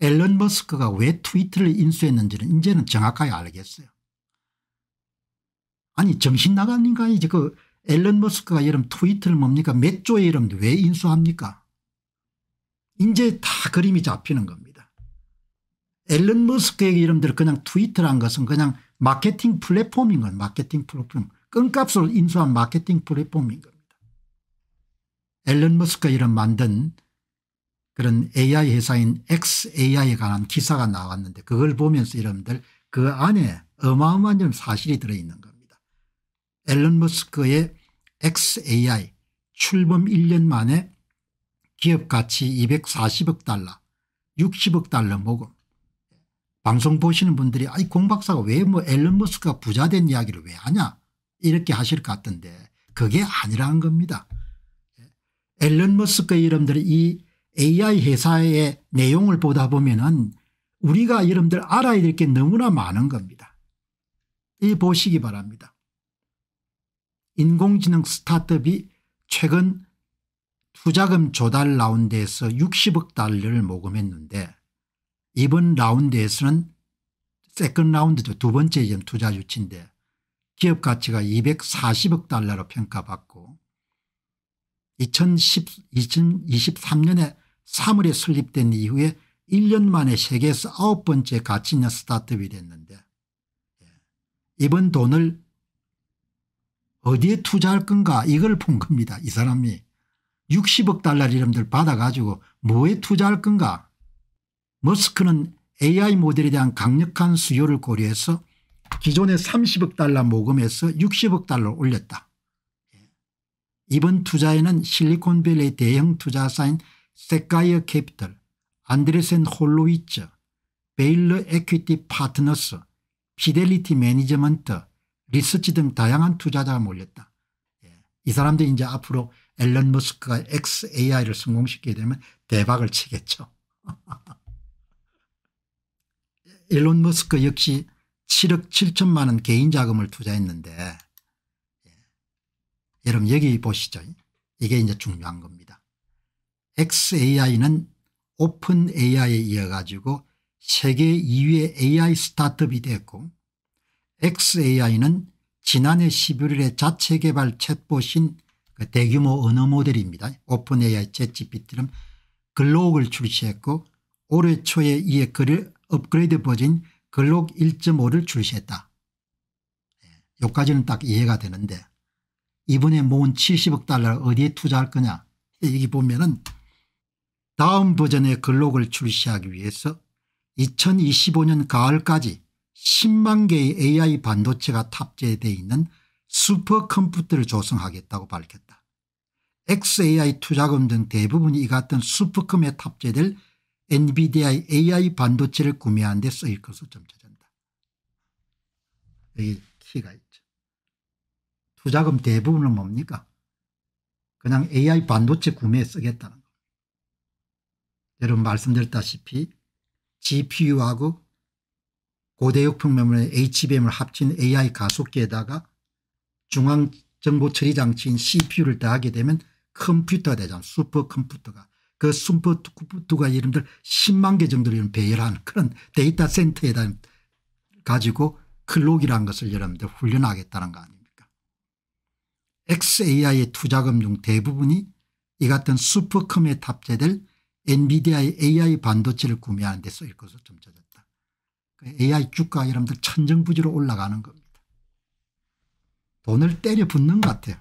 앨런 머스크가 왜 트위터를 인수했는지는 이제는 정확하게 알겠어요. 아니 정신 나간 인간이 제그 앨런 머스크가 여름 트위터를 뭡니까 몇 조의 이름 왜 인수합니까? 이제 다 그림이 잡히는 겁니다. 앨런 머스크의 이름들 그냥 트위터란 것은 그냥 마케팅 플랫폼인 건 마케팅 플랫폼 끈값으로 인수한 마케팅 플랫폼인 겁니다. 앨런 머스크가 이름 만든 그런 AI 회사인 XAI에 관한 기사가 나왔는데 그걸 보면서 여러분들 그 안에 어마어마한 좀 사실이 들어있는 겁니다. 앨런 머스크의 XAI 출범 1년 만에 기업 가치 240억 달러 60억 달러 모금 방송 보시는 분들이 아이 공박사가 왜뭐 앨런 머스크가 부자 된 이야기를 왜 하냐 이렇게 하실 것 같은데 그게 아니라는 겁니다. 예. 앨런 머스크의 이름들이 이 AI 회사의 내용을 보다 보면은 우리가 여러분들 알아야 될 게 너무나 많은 겁니다. 이 보시기 바랍니다. 인공지능 스타트업이 최근 투자금 조달 라운드에서 60억 달러를 모금했는데 이번 라운드에서는 세컨 라운드죠. 두 번째 투자 유치인데 기업 가치가 240억 달러로 평가받고 2010, 2023년에 3월에 설립된 이후에 1년 만에 세계에서 아홉 번째 가치 있는 스타트업이 됐는데 예, 이번 돈을 어디에 투자할 건가 이걸 본 겁니다. 이 사람이 60억 달러 이름들 받아가지고 뭐에 투자할 건가 머스크는 AI 모델에 대한 강력한 수요를 고려해서 기존의 30억 달러 모금에서 60억 달러 올렸다. 예, 이번 투자에는 실리콘밸리 대형 투자사인 세카이어 캐피털, 안드레센 홀로위츠 베일러 에큐티 파트너스, 피델리티 매니지먼트, 리서치 등 다양한 투자자가 몰렸다. 예. 이 사람들이 제 앞으로 앨런 머스크가 XAI를 성공시키게 되면 대박을 치겠죠. 일론 머스크 역시 7억 7천만 원 개인 자금을 투자했는데 예. 여러분 여기 보시죠. 이게 이제 중요한 겁니다. xAI는 오픈 AI에 이어 가지고 세계 2위의 AI 스타트업이 됐고 xAI는 지난해 11일에 자체 개발 챗봇인 그 대규모 언어 모델입니다. 오픈 AI 챗GPT는 글록을 출시했고 올해 초에 이에 글을 업그레이드 버전 글록 1.5를 출시했다. 여기까지는 예, 딱 이해가 되는데 이번에 모은 70억 달러를 어디에 투자할 거냐 여기 보면은 다음 버전의 글록을 출시하기 위해서 2025년 가을까지 10만 개의 AI 반도체가 탑재되어 있는 슈퍼컴퓨터를 조성하겠다고 밝혔다. XAI 투자금 등 대부분이 이 같은 슈퍼컴에 탑재될 엔비디아의 AI 반도체를 구매한 데 쓰일 것으로 점쳐진다. 여기 키가 있죠. 투자금 대부분은 뭡니까? 그냥 AI 반도체 구매에 쓰겠다는 여러분 말씀드렸다시피 GPU하고 고대역 평면의 HBM을 합친 AI 가속기에다가 중앙 정보 처리 장치인 CPU를 더하게 되면 컴퓨터가 되잖아. 슈퍼컴퓨터가. 그 슈퍼컴퓨터가 여러들 10만 개 정도를 배열한 그런 데이터 센터에다 가지고 클록이라는 것을 여러분들 훈련하겠다는 거 아닙니까? XAI의 투자금 중 대부분이 이 같은 슈퍼컴에 탑재될 엔비디아의 AI 반도체를 구매하는 데 쓰일 것으로 점쳐졌다. AI 주가 여러분들 천정부지로 올라가는 겁니다. 돈을 때려 붙는 것 같아요.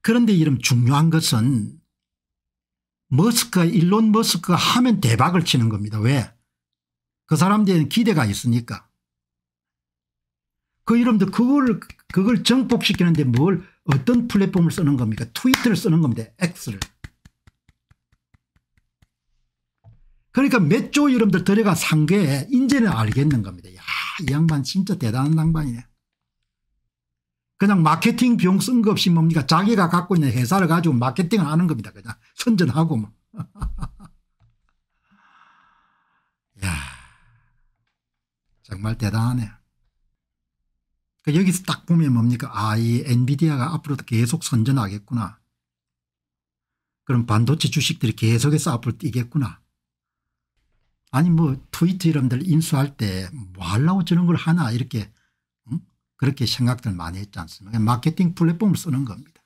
그런데 이런 중요한 것은 머스크, 일론 머스크 하면 대박을 치는 겁니다. 왜? 그 사람들에는 기대가 있으니까. 그 이름도 그걸, 그걸 정복시키는데 뭘, 어떤 플랫폼을 쓰는 겁니까? 트위터를 쓰는 겁니다. X를. 그러니까 몇 조 여러분들 들어가상계 인제는 알겠는 겁니다. 야, 이 양반 진짜 대단한 양반이네. 그냥 마케팅 비용 쓴 거 없이 뭡니까 자기가 갖고 있는 회사를 가지고 마케팅을 하는 겁니다. 그냥 선전하고 뭐. 야 정말 대단하네. 그 여기서 딱 보면 뭡니까 아이 엔비디아가 앞으로도 계속 선전하겠구나. 그럼 반도체 주식들이 계속해서 앞으로 뛰겠구나. 아니 뭐 트위터 여러분들 인수할 때 뭐 하려고 저런 걸 하나 이렇게 응? 그렇게 생각들 많이 했지 않습니까 마케팅 플랫폼을 쓰는 겁니다.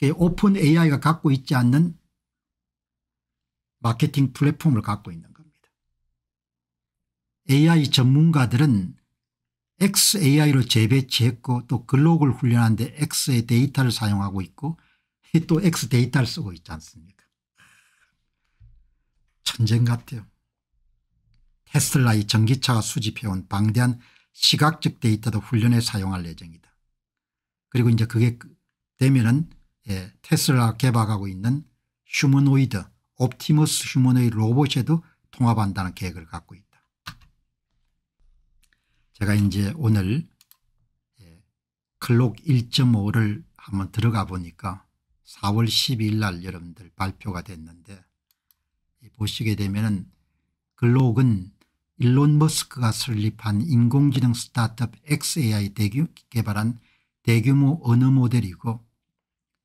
그 오픈 AI가 갖고 있지 않는 마케팅 플랫폼을 갖고 있는 겁니다. AI 전문가들은 XAI로 재배치했고 또 글록을 훈련하는데 X의 데이터를 사용하고 있고 또 X 데이터를 쓰고 있지 않습니까? 전쟁 같아요. 테슬라의 전기차가 수집해온 방대한 시각적 데이터도 훈련에 사용할 예정이다. 그리고 이제 그게 되면은 예, 테슬라 개발하고 있는 휴머노이드 옵티머스 휴머노이드 로봇에도 통합한다는 계획을 갖고 있다. 제가 이제 오늘 예, 클록 1.5를 한번 들어가 보니까 4월 12일 날 여러분들 발표가 됐는데 보시게 되면은 글록은 일론 머스크가 설립한 인공지능 스타트업 xai 대규, 개발한 대규모 언어 모델이고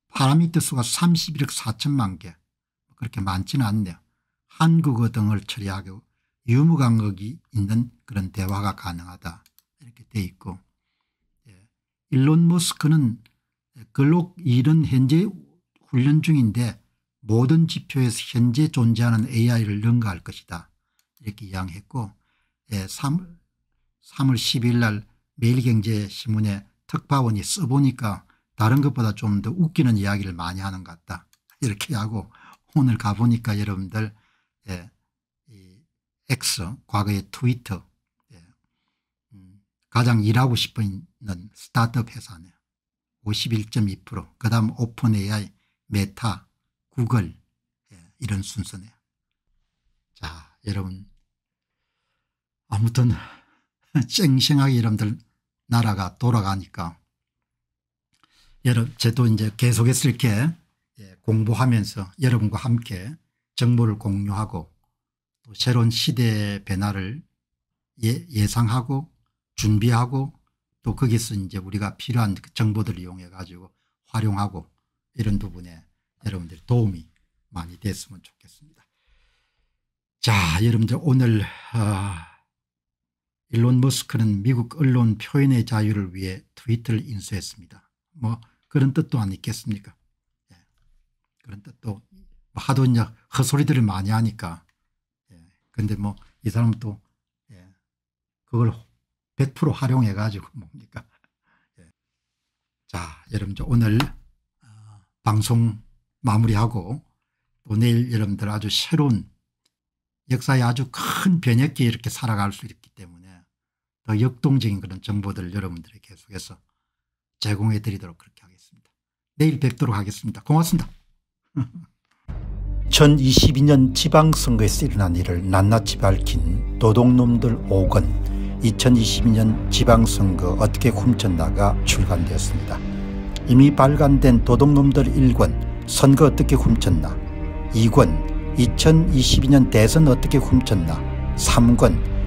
파라미터 수가 31억 4천만 개 뭐 그렇게 많지는 않네요. 한국어 등을 처리하고 유무관각이 있는 그런 대화가 가능하다 이렇게 돼 있고 예. 일론 머스크는 글록 1은 현재 훈련 중인데 모든 지표에서 현재 존재하는 AI를 능가할 것이다 이렇게 이야기했고 예, 3, 3월 10일 날 매일경제신문에 특파원이 써보니까 다른 것보다 좀 더 웃기는 이야기를 많이 하는 것 같다. 이렇게 하고 오늘 가보니까 여러분들 예, 이 X 과거의 트위터 예, 음, 가장 일하고 싶은 스타트업 회사네요. 51.2%그 다음 오픈 AI 메타 구글 예, 이런 순서네요. 자 여러분 아무튼 쨍생하게 이름들 나라가 돌아가니까 여러분 저도 이제 계속해서 이렇게 예, 공부하면서 여러분과 함께 정보를 공유하고 또 새로운 시대의 변화를 예, 상하고 준비하고 또 거기서 이제 우리가 필요한 그 정보들을 이용해 가지고 활용하고 이런 부분에 여러분들 도움이 많이 됐으면 좋겠습니다. 자 여러분들 오늘 어 일론 머스크는 미국 언론 표현의 자유를 위해 트위터를 인수했습니다. 뭐 그런 뜻도 안 있겠습니까? 예. 그런 뜻도 뭐 하도 이제 헛소리들을 많이 하니까 그런데 예. 뭐이 사람또 예. 그걸 100% 활용해 가지고 뭡니까? 예. 자 여러분 저 오늘 어, 방송 마무리하고 또 내일 여러분들 아주 새로운 역사의 아주 큰변혁기 이렇게 살아갈 수 있기 때문에 더 역동적인 그런 정보들을 여러분들에게 계속해서 제공해 드리도록 그렇게 하겠습니다. 내일 뵙도록 하겠습니다. 고맙습니다. 2022년 지방선거에서 일어난 일을 낱낱이 밝힌 도둑놈들 5권 2022년 지방선거 어떻게 훔쳤나가 출간되었습니다. 이미 발간된 도둑놈들 1권 선거 어떻게 훔쳤나 2권 2022년 대선 어떻게 훔쳤나 3권